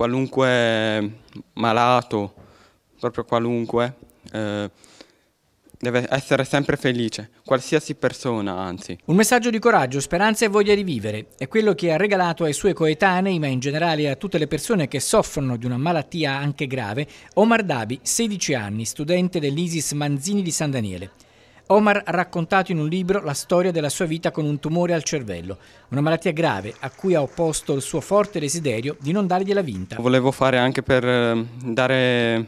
qualunque malato, proprio qualunque, eh, deve essere sempre felice, qualsiasi persona anzi. Un messaggio di coraggio, speranza e voglia di vivere è quello che ha regalato ai suoi coetanei, ma in generale a tutte le persone che soffrono di una malattia anche grave, Omar Dabi, 16 anni, studente dell'ISIS Manzini di San Daniele. Omar ha raccontato in un libro la storia della sua vita con un tumore al cervello, una malattia grave a cui ha opposto il suo forte desiderio di non dargliela vinta. Volevo fare anche per eh, dare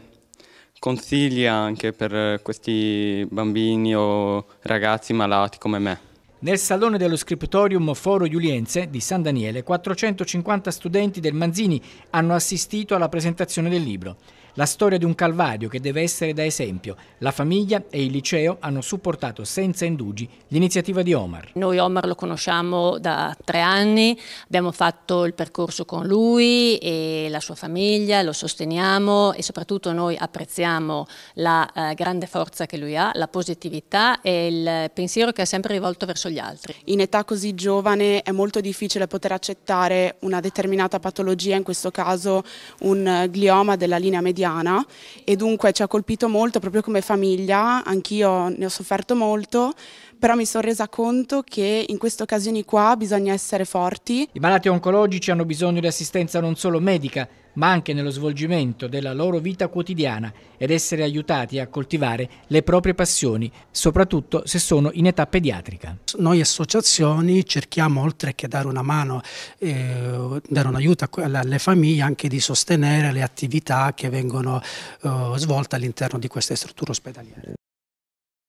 consigli anche per eh, questi bambini o ragazzi malati come me. Nel salone dello scriptorium Foro Juliense di San Daniele, 450 studenti del Manzini hanno assistito alla presentazione del libro. La storia di un calvario che deve essere da esempio. La famiglia e il liceo hanno supportato senza indugi l'iniziativa di Omar. Noi Omar lo conosciamo da tre anni, abbiamo fatto il percorso con lui e la sua famiglia, lo sosteniamo e soprattutto noi apprezziamo la eh, grande forza che lui ha, la positività e il pensiero che è sempre rivolto verso gli altri. In età così giovane è molto difficile poter accettare una determinata patologia, in questo caso un eh, glioma della linea mediana italiana e dunque ci ha colpito molto proprio come famiglia, anch'io ne ho sofferto molto, però mi sono resa conto che in queste occasioni qua bisogna essere forti. I malati oncologici hanno bisogno di assistenza non solo medica, ma anche nello svolgimento della loro vita quotidiana ed essere aiutati a coltivare le proprie passioni, soprattutto se sono in età pediatrica. Noi associazioni cerchiamo, oltre che dare una mano, eh, dare un aiuto alle famiglie, anche di sostenere le attività che vengono eh, svolte all'interno di queste strutture ospedaliere.